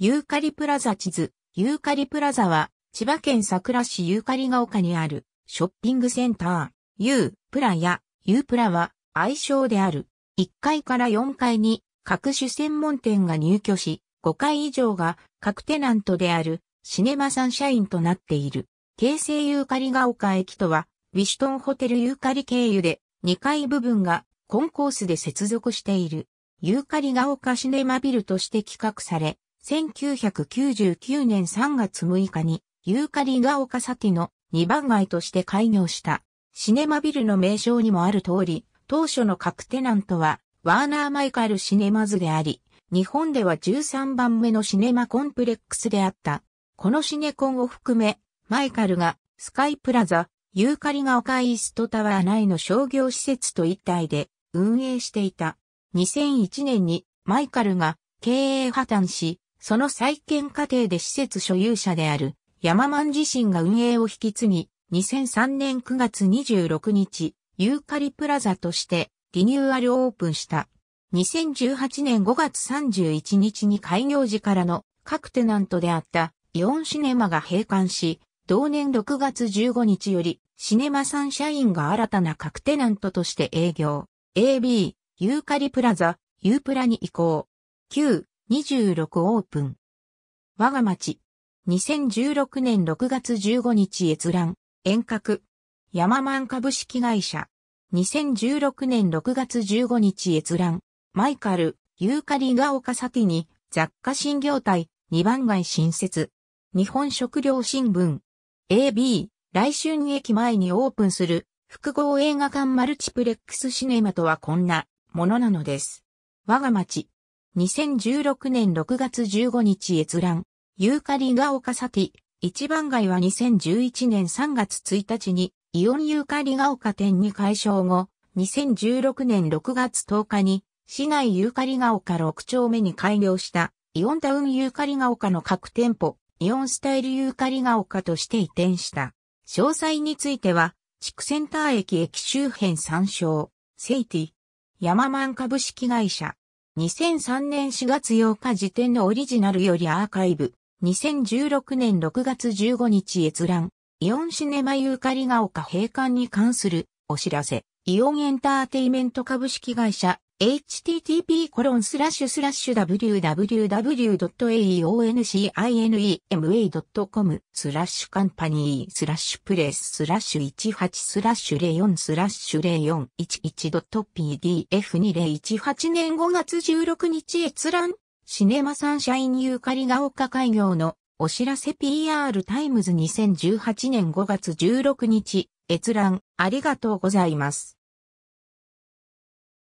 ユーカリプラザ地図。ユーカリプラザは、千葉県佐倉市ユーカリが丘にあるショッピングセンター。ユープラやユープラは愛称である。1階から4階に各種専門店が入居し、5階以上が各テナントであるシネマサンシャインとなっている。京成ユーカリが丘駅とは、ウィシュトンホテルユーカリ経由で2階部分がコンコースで接続している。ユーカリが丘シネマビルとして企画され、1999年3月6日に、ユーカリが丘サティの2番街として開業した。シネマビルの名称にもある通り、当初の各テナントは、ワーナー・マイカル・シネマズであり、日本では13番目のシネマコンプレックスであった。このシネコンを含め、マイカルがスカイプラザ、ユーカリが丘イーストタワー内の商業施設と一体で運営していた。2001年にマイカルが経営破綻し、その再建過程で施設所有者である山満自身が運営を引き継ぎ、2003年9月26日、ユーカリプラザとしてリニューアルオープンした。2018年5月31日に開業時からの各テナントであったイオンシネマが閉館し、同年6月15日よりシネマサン社員が新たな各テナントとして営業。AB、ユーカリプラザ、ユープラに移行。旧、26オープン。我が町。2016年6月15日閲覧。遠隔。山マン株式会社。2016年6月15日閲覧。マイカル、ユーカリが丘先に、雑貨新業態、2番街新設。日本食料新聞。AB、来春駅前にオープンする、複合映画館マルチプレックスシネマとはこんな、ものなのです。我が町。2016年6月15日閲覧。ユーカリがティ。一番街は2011年3月1日にイオンユーカリが丘店に解消後、2016年6月10日に市内ユーカリが丘6丁目に開業したイオンタウンユーカリが丘の各店舗、イオンスタイルユーカリが丘として移転した。詳細については、地区センター駅駅周辺参照、セイティ、ヤママン株式会社。2003年4月8日時点のオリジナルよりアーカイブ、2016年6月15日閲覧、イオンシネマユーカリが丘閉館に関するお知らせ、イオンエンターテイメント株式会社 http://www.aoncine.com スラッシュカンパニースラッシュプレススラッシュ18スラッシュ04スラッシュ 0411.pdf2018 年5月16日閲覧シネマサンシャインユーカリが丘開業のお知らせ PR タイムズ2018年5月16日閲覧ありがとうございます。